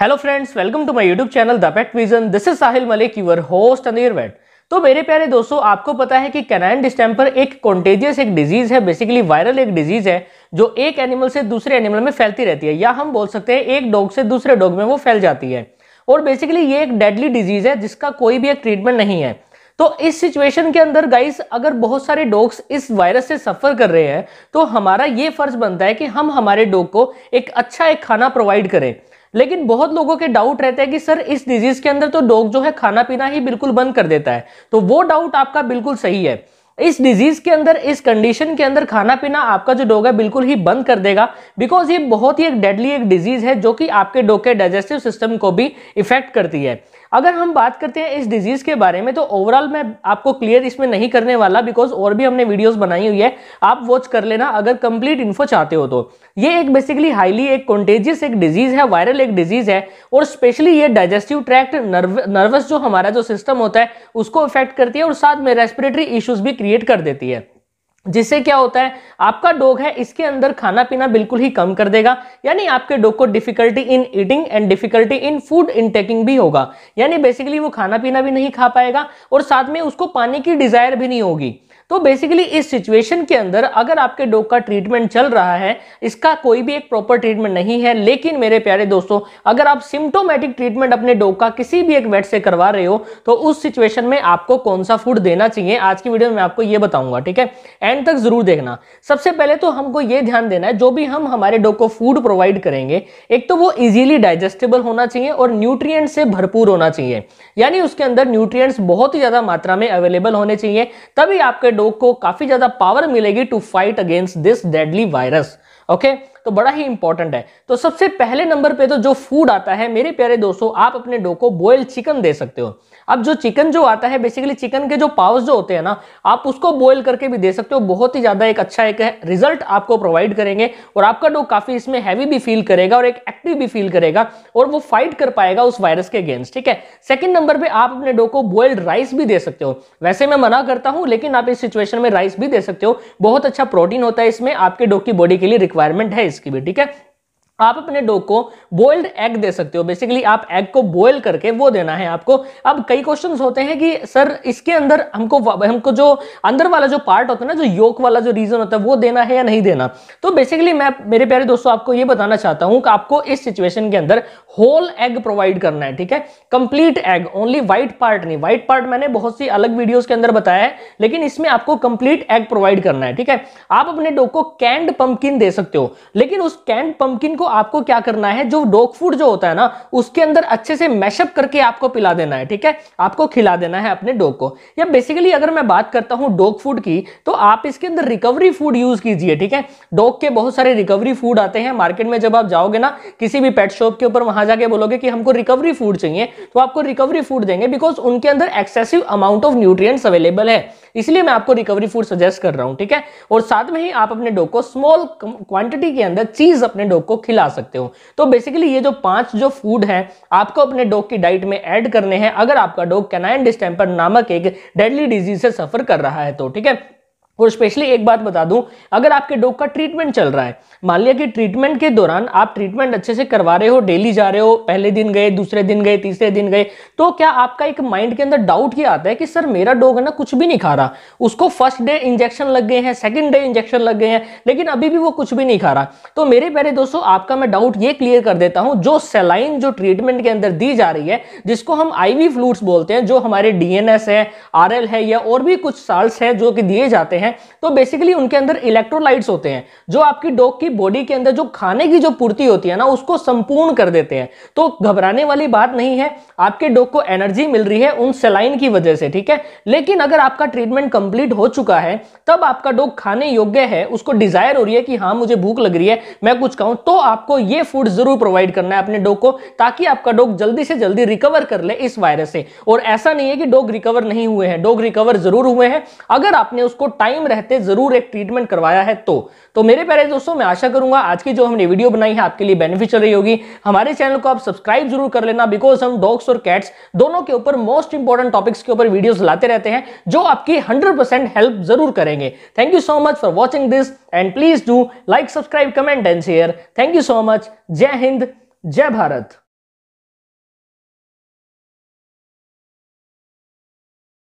hello friends welcome to my YouTube channel the pet vision this is Sahil Malik your host and your vet तो मेरे प्यारे दोस्तों आपको पता है कि कैनाइन डिस्टेम्पर एक कॉन्टेजियस एक डिजीज है बेसिकली वायरल एक डिजीज है जो एक एनिमल से दूसरे एनिमल में फैलती रहती है या हम बोल सकते हैं एक डॉग से दूसरे डॉग में वो फैल जाती है और बेसिकली ये एक डेडली डिजीज है जिसका कोई भी एक ट्रीटमेंट नहीं है तो इस सिचुएशन के अंदर गाइस अगर बहुत सारे डॉग्स इस वायरस से सफर कर रहे हैं तो हमारा ये फर्ज बनता है कि हम हमारे डॉग को एक अच्छा एक खाना प्रोवाइड करें लेकिन बहुत लोगों के डाउट रहते हैं कि सर इस डिजीज के अंदर तो डॉग जो है खाना पीना ही बिल्कुल बंद कर देता है तो वो डाउट आपका बिल्कुल सही है इस डिजीज के अंदर इस कंडीशन के अंदर खाना पीना आपका जो डॉग है बिल्कुल ही बंद कर देगा बिकॉज ये बहुत ही एक डेडली एक डिजीज है जो कि आपके डॉग के डाइजेस्टिव सिस्टम को भी इफेक्ट करती है अगर हम बात करते हैं इस डिजीज के बारे में तो ओवरऑल मैं आपको क्लियर इसमें नहीं करने वाला बिकॉज और भी हमने वीडियोस बनाई हुई है आप वॉच कर लेना अगर कंप्लीट इन्फो चाहते हो तो ये एक बेसिकली हाईली एक कॉन्टेजियस एक डिजीज है वायरल एक डिजीज है और स्पेशली ये डाइजेस्टिव ट्रैक्ट नर्व, नर्वस जो हमारा जो सिस्टम होता है उसको इफेक्ट करती है और साथ में रेस्पिरेटरी इश्यूज भी क्रिएट कर देती है जिससे क्या होता है आपका डॉग है इसके अंदर खाना पीना बिल्कुल ही कम कर देगा यानी आपके डॉग को difficulty in eating and difficulty in food intaking भी होगा यानी बेसिकली वो खाना पीना भी नहीं खा पाएगा और साथ में उसको पानी की डिजायर भी नहीं होगी तो बेसिकली इस सिचुएशन के अंदर अगर आपके डॉग का ट्रीटमेंट चल रहा है इसका कोई भी एक प्रॉपर ट्रीटमेंट नहीं है लेकिन मेरे प्यारे दोस्तों अगर आप सिम्टोमेटिक ट्रीटमेंट अपने डॉग का किसी भी एक वेट से करवा रहे हो तो उस सिचुएशन में आपको कौन सा फूड देना चाहिए आज की वीडियो में आपको ये बताऊंगा ठीक है एंड तक जरूर देखना सबसे पहले तो हमको ये ध्यान देना है जो भी हम हमारे डॉग को फूड प्रोवाइड करेंगे एक तो वो इजिली डाइजेस्टेबल होना चाहिए और न्यूट्रिय से भरपूर होना चाहिए यानी उसके अंदर न्यूट्रिय बहुत ही ज्यादा मात्रा में अवेलेबल होने चाहिए तभी आपके डॉग को काफी ज्यादा पावर मिलेगी to fight against this deadly virus okay तो बड़ा ही इंपॉर्टेंट है तो सबसे पहले नंबर पे तो जो फूड आता है मेरे प्यारे दोस्तों आप अपने डो को बॉयल चिकन दे सकते हो अब जो चिकन जो आता है बेसिकली चिकन के जो पाउस जो होते हैं ना आप उसको बॉयल करके भी दे सकते हो बहुत ही ज्यादा एक अच्छा एक रिजल्ट आपको प्रोवाइड करेंगे और आपका डो काफी इसमें हैवी भी फील करेगा और एक एक्टिव भी फील करेगा और वो फाइट कर पाएगा उस वायरस के अगेंस्ट ठीक है सेकेंड नंबर पर आप अपने डो को बॉयल्ड राइस भी दे सकते हो वैसे मैं मना करता हूं लेकिन आप इस सिचुएशन में राइस भी दे सकते हो बहुत अच्छा प्रोटीन होता है इसमें आपके डो की बॉडी के लिए रिक्वायरमेंट है इसकी भी ठीक है आप अपने डॉग को बॉइल्ड एग दे सकते हो बेसिकली आप एग को बॉइल करके वो देना है आपको अब कई क्वेश्चन होते हैं कि सर इसके अंदर हमको हमको जो अंदर वाला जो पार्ट होता है ना जो योक वाला जो रीजन होता है वो देना है या नहीं देना तो बेसिकली मैं मेरे प्यारे दोस्तों आपको ये बताना चाहता हूं कि आपको इस सिचुएशन के अंदर होल एग प्रोवाइड करना है ठीक है complete egg only white part नहीं व्हाइट पार्ट मैंने बहुत सी अलग वीडियोज के अंदर बताया है लेकिन इसमें आपको कंप्लीट एग प्रोवाइड करना है ठीक है आप अपने डॉग को कैंड पंपकिन दे सकते हो लेकिन उस कैंड पंपकिन को आपको क्या करना है जो डॉग फूड जो होता है ना उसके अंदर अच्छे से मैशअप करके आपको पिला देना है ठीक है आपको खिला देना है अपने डॉग को या बेसिकली अगर मैं बात करता हूं डॉग फूड की तो आप इसके अंदर रिकवरी फूड यूज कीजिए ठीक है डॉग के बहुत सारे रिकवरी फूड आते हैं मार्केट में जब आप जाओगे ना किसी भी पेट शॉप के ऊपर वहां जाके बोलोगे कि हमको रिकवरी फूड चाहिए तो आपको रिकवरी फूड देंगे बिकॉज उनके अंदर excessive amount of nutrients available है इसलिए मैं आपको रिकवरी फूड सजेस्ट कर रहा हूं ठीक है और साथ में ही आप अपने डोग को स्मॉल क्वांटिटी के अंदर चीज अपने डोग को खिला सकते हो तो बेसिकली ये जो पांच जो फूड है आपको अपने डोग की डाइट में एड करने हैं अगर आपका डोग कैनाइन डिस्टेम्पर नामक एक डेडली डिजीज से सफर कर रहा है तो ठीक है और स्पेशली एक बात बता दूं अगर आपके डॉग का ट्रीटमेंट चल रहा है मान लिया कि ट्रीटमेंट के दौरान आप ट्रीटमेंट अच्छे से करवा रहे हो डेली जा रहे हो पहले दिन गए दूसरे दिन गए तीसरे दिन गए तो क्या आपका एक माइंड के अंदर डाउट ये आता है कि सर मेरा डॉग है ना कुछ भी नहीं खा रहा उसको फर्स्ट डे इंजेक्शन लग गए हैं सेकेंड डे इंजेक्शन लग गए हैं लेकिन अभी भी वो कुछ भी नहीं खा रहा तो मेरे प्यारे दोस्तों आपका मैं डाउट ये क्लियर कर देता हूँ जो सेलाइन जो ट्रीटमेंट के अंदर दी जा रही है जिसको हम आईवी वी बोलते हैं जो हमारे डी है आर है या और भी कुछ साल्स है जो कि दिए जाते हैं हैं तो बेसिकली उनके अंदर इलेक्ट्रोलाइट्स होते हैं जो आपकी डॉग की बॉडी के अंदर जो खाने की जो पूर्ति होती है ना उसको संपूर्ण कर देते हैं तो घबराने वाली बात नहीं है आपके डॉग को एनर्जी मिल रही है उन सेलाइन की वजह से ठीक है लेकिन अगर आपका ट्रीटमेंट कंप्लीट हो चुका है तब आपका डॉग खाने योग्य है उसको डिजायर हो रही है कि हाँ मुझे भूख लग रही है मैं कुछ खाऊं तो आपको ये फूड जरूर प्रोवाइड करना है अपने डॉग को ताकि आपका डॉग जल्दी से जल्दी रिकवर कर ले इस वायरस से और ऐसा नहीं है कि डॉग रिकवर नहीं हुए हैं डॉग रिकवर जरूर हुए हैं अगर आपने उसको टाइम टाइम रहते जरूर एक ट्रीटमेंट करवाया है तो तो मेरे प्यारे दोस्तों मैं आशा करूंगा आज की जो हमने वीडियो बनाई है आपके लिए बेनिफिशियल रही होगी हमारे चैनल को आप सब्सक्राइब जरूर कर लेना बिकॉज हम डॉग्स और कैट्स दोनों के ऊपर मोस्ट इंपॉर्टेंट टॉपिक्स के ऊपर वीडियोस लाते रहते हैं जो आपकी 100% हेल्प जरूर करेंगे thank you so much for watching this and please do like subscribe comment and share thank you so much जय हिंद जय भारत